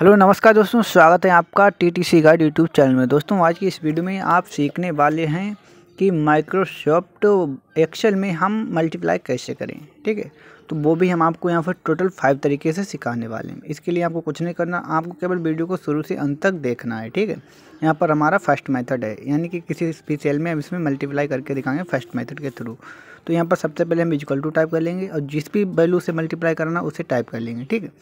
Hello नमस्कार दोस्तों स्वागत है आपका T T C guide YouTube channel में दोस्तों आज की इस वीडियो में आप सीखने वाले हैं कि माइक्रोसॉफ्ट एक्सेल में हम मल्टीप्लाई कैसे करें ठीक है तो वो भी हम आपको यहाँ पर टोटल फाइव तरीके से सिखाने वाले हैं इसके लिए आपको कुछ नहीं करना आपको केवल वीडियो को शुरू से अंत तक देखना है ठीक है यहाँ पर हमारा फर्स्ट मेथड है यानी कि किसी सेल में हम इसमें मल्टीप्लाई करके दिखाएंगे फर्स्ट मेथड के थ्रू तो यहाँ पर सबसे पहले हम इजिकल टू टाइप कर लेंगे और जिस भी वैल्यू से मल्टीप्लाई करना उसे टाइप कर लेंगे ठीक है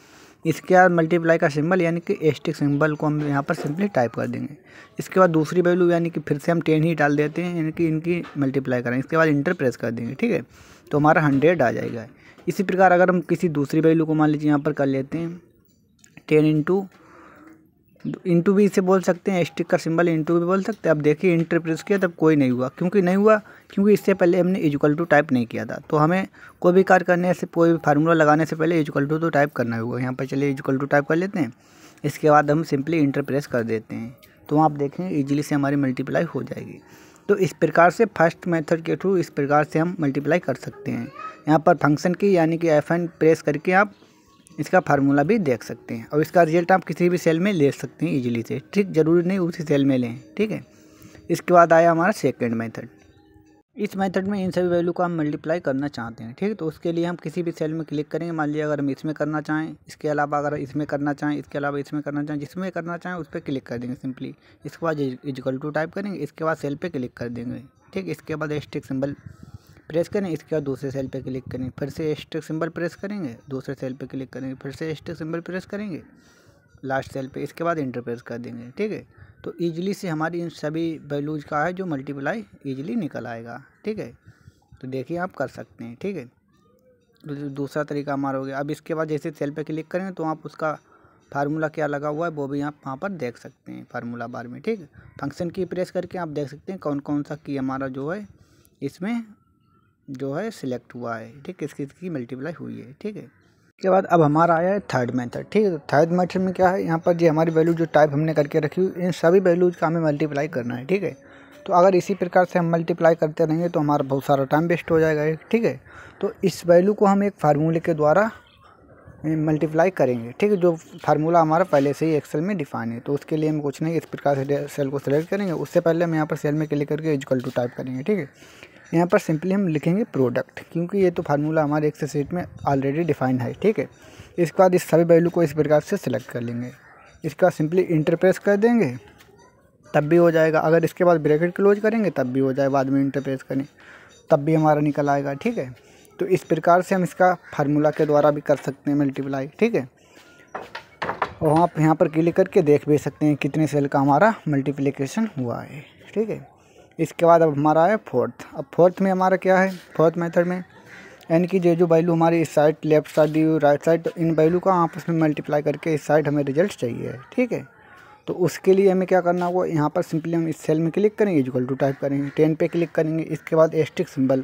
इसके बाद मल्टीप्लाई का सिंबल यानी कि एस्टिक सिंबल को हम यहाँ पर सिंपली टाइप कर देंगे इसके बाद दूसरी वैल्यू यानी कि फिर से हम टेन ही डाल देते हैं यानी कि इनकी मल्टीप्लाई करें इसके बाद इंटर प्रेस कर देंगे ठीक है तो हमारा हंड्रेड आ जाएगा इसी प्रकार अगर हम किसी दूसरी वैल्यू को मान लीजिए यहाँ पर कर लेते हैं टेन इंटू इंटू भी इसे बोल सकते हैं स्टिकर सिंबल इंटू भी बोल सकते हैं अब देखिए इंटर प्रेस किया तब कोई नहीं हुआ क्योंकि नहीं हुआ क्योंकि इससे पहले हमने इजक्ल टू टाइप नहीं किया था तो हमें कोई भी कार्य करने से कोई भी फार्मूला लगाने से पहले इजक्ल टू तो टाइप करना होगा यहाँ पर चलिए इजक्ल टू टाइप कर लेते हैं इसके बाद हम सिंपली इंटर प्रेस कर देते हैं तो आप देखें ईजिली से हमारी मल्टीप्लाई हो जाएगी तो इस प्रकार से फर्स्ट मेथड के थ्रू इस प्रकार से हम मल्टीप्लाई कर सकते हैं यहाँ पर फंक्शन की यानी कि एफ एन प्रेस करके आप इसका फार्मूला भी देख सकते हैं और इसका रिजल्ट आप किसी भी सेल में ले सकते हैं इजीली से ठीक ज़रूरी नहीं उसी सेल में लें ठीक है इसके बाद आया हमारा सेकेंड मेथड इस मेथड में इन सभी वैल्यू को हम मल्टीप्लाई करना चाहते हैं ठीक तो उसके लिए हम किसी भी सेल में क्लिक करेंगे मान लीजिए अगर हम इसमें करना चाहें इसके अलावा अगर इसमें करना चाहें इसके अलावा इसमें करना चाहें जिसमें करना चाहें उस पर क्लिक कर देंगे सिंपली इसके बाद इजिकल टू टाइप करेंगे इसके बाद सेल पर क्लिक कर देंगे ठीक इसके बाद एस्टिक सिंबल प्रेस करें इसके बाद दूसरे सेल पर क्लिक करें फिर से स्टिक सिंबल प्रेस करेंगे दूसरे सेल पर क्लिक करेंगे फिर से स्टिक सिंबल प्रेस करेंगे लास्ट सेल पे इसके बाद इंटर प्रेस कर देंगे ठीक है तो ईजिली से हमारी इन सभी वैल्यूज का है जो मल्टीप्लाई ईजिली निकल आएगा ठीक है तो देखिए आप कर सकते हैं ठीक है तो दूसरा तरीका हमारा हो गया अब इसके बाद जैसे सेल पे क्लिक करेंगे तो आप उसका फार्मूला क्या लगा हुआ है वो भी आप वहाँ पर देख सकते हैं फार्मूला बार में ठीक फंक्शन की प्रेस करके आप देख सकते हैं कौन कौन सा की हमारा जो है इसमें जो है सिलेक्ट हुआ है हम्म। ठीक इसकी इसकी मल्टीप्लाई हुई है ठीक है इसके बाद अब हमारा आया है थर्ड मेथड ठीक है थर्ड मेथड में क्या है यहाँ पर जी हमारी वैल्यू जो टाइप हमने करके रखी हुई इन सभी वैल्यूज का हमें मल्टीप्लाई करना है ठीक है तो अगर इसी प्रकार से हम मल्टीप्लाई करते रहेंगे तो हमारा बहुत सारा टाइम वेस्ट हो जाएगा ठीक है तो इस वैल्यू को हम एक फार्मूले के द्वारा मल्टीप्लाई करेंगे ठीक है जो फार्मूला हमारा पहले से ही एक्सेल में डिफाइन है तो उसके लिए हम कुछ नहीं इस प्रकार से सेल को सिलेक्ट करेंगे उससे पहले हम यहाँ पर सेल में क्लिक करके इजकल टू टाइप करेंगे ठीक है यहाँ पर सिंपली हम लिखेंगे प्रोडक्ट क्योंकि ये तो फार्मूला हमारे एक्सेल सीट में ऑलरेडी डिफाइन है ठीक है इसके बाद इस सभी वैल्यू को इस प्रकार से सिलेक्ट कर लेंगे इसका सिंपली इंटरप्रेस कर देंगे तब भी हो जाएगा अगर इसके बाद ब्रैकेट क्लोज करेंगे तब भी हो जाए बाद में इंटरप्रेस करें तब भी हमारा निकल आएगा ठीक है तो इस प्रकार से हम इसका फार्मूला के द्वारा भी कर सकते हैं मल्टीप्लाई ठीक है और आप यहाँ पर क्लिक करके देख भी सकते हैं कितने सेल का हमारा मल्टीप्लिकेशन हुआ है ठीक है इसके बाद अब हमारा है फोर्थ अब फोर्थ में हमारा क्या है फोर्थ मेथड में यानी कि जो जो वैल्यू हमारी इस साइड लेफ्ट साइड दी राइट साइड तो इन वैल्यू का आपस में मल्टीप्लाई करके इस साइड हमें रिजल्ट चाहिए ठीक है तो उसके लिए हमें क्या करना होगा यहाँ पर सिंपली हम इस सेल में क्लिक करेंगे इजिकल टू टाइप करेंगे टेन पे क्लिक करेंगे इसके बाद एस्टिक सिंबल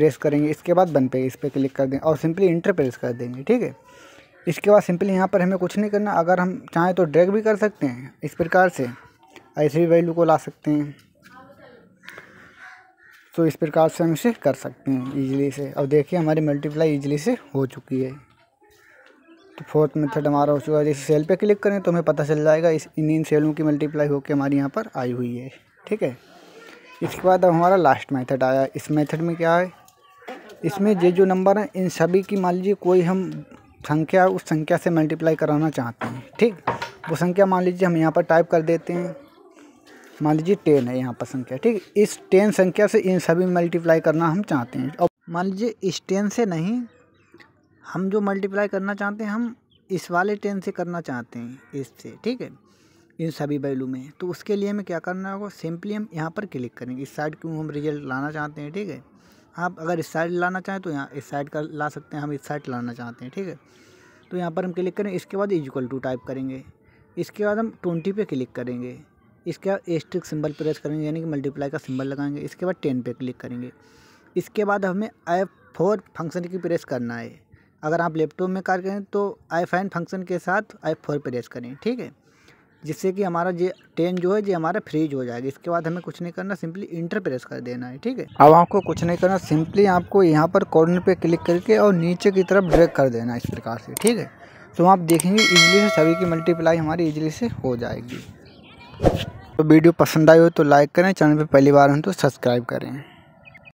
प्रेस करेंगे इसके बाद बन पे इस पर क्लिक कर देंगे और सिंपली इंटर प्रेस कर देंगे ठीक है इसके बाद सिंपली यहाँ पर हमें कुछ नहीं करना अगर हम चाहें तो ड्रैग भी कर सकते हैं इस प्रकार से ऐसे भी वैल्यू को ला सकते हैं तो इस प्रकार से हम इसे कर सकते हैं इजीली से अब देखिए हमारी मल्टीप्लाई इजीली से हो चुकी है तो फोर्थ मेथड हमारा हो चुका है जैसे सेल पे क्लिक करें तो हमें पता चल जाएगा इस इन इन सेलों की मल्टीप्लाई होकर हमारी यहाँ पर आई हुई है ठीक है इसके बाद अब हमारा लास्ट मेथड आया इस मेथड में क्या है इसमें ये जो नंबर हैं इन सभी की मान लीजिए कोई हम संख्या उस संख्या से मल्टीप्लाई कराना चाहते हैं ठीक वो संख्या मान लीजिए हम यहाँ पर टाइप कर देते हैं मान लीजिए टेन है यहाँ पर संख्या ठीक इस टेन संख्या से इन सभी मल्टीप्लाई करना हम चाहते हैं और मान लीजिए इस टेन से नहीं हम जो मल्टीप्लाई करना चाहते हैं हम इस वाले टेन से करना चाहते हैं इससे ठीक है इन सभी वैल्यू में तो उसके लिए हमें क्या करना होगा सिंपली हम यहाँ पर क्लिक करेंगे इस साइड क्यों हम रिजल्ट लाना चाहते हैं ठीक है आप अगर इस साइड लाना चाहें तो यहाँ इस साइड का ला सकते हैं हम इस साइड लाना चाहते हैं ठीक है तो यहाँ पर हम क्लिक करें इसके बाद इजिकल टू टाइप करेंगे इसके बाद हम ट्वेंटी पे क्लिक करेंगे इसके बाद एस्ट्रिक सिंबल प्रेस करेंगे यानी कि मल्टीप्लाई का सिंबल लगाएंगे इसके बाद टेन पे क्लिक करेंगे इसके बाद हमें आई फोर फंक्शन की प्रेस करना है अगर आप लैपटॉप में कार करें तो आई फाइन फंक्शन के साथ आई फोर प्रेस करें ठीक है जिससे कि हमारा ये टेन जो है ये हमारा फ्रीज हो जाएगा इसके बाद हमें कुछ नहीं करना सिंपली इंटर प्रेस कर देना है ठीक है अब आपको कुछ नहीं करना सिंपली आपको यहाँ पर कॉर्नर पे क्लिक करके और नीचे की तरफ ड्रैग कर देना इस प्रकार से ठीक है तो आप देखेंगे इजिली से सभी की मल्टीप्लाई हमारी इजिली से हो जाएगी तो वीडियो पसंद आई हो तो लाइक करें चैनल पर पहली बार हूँ तो सब्सक्राइब करें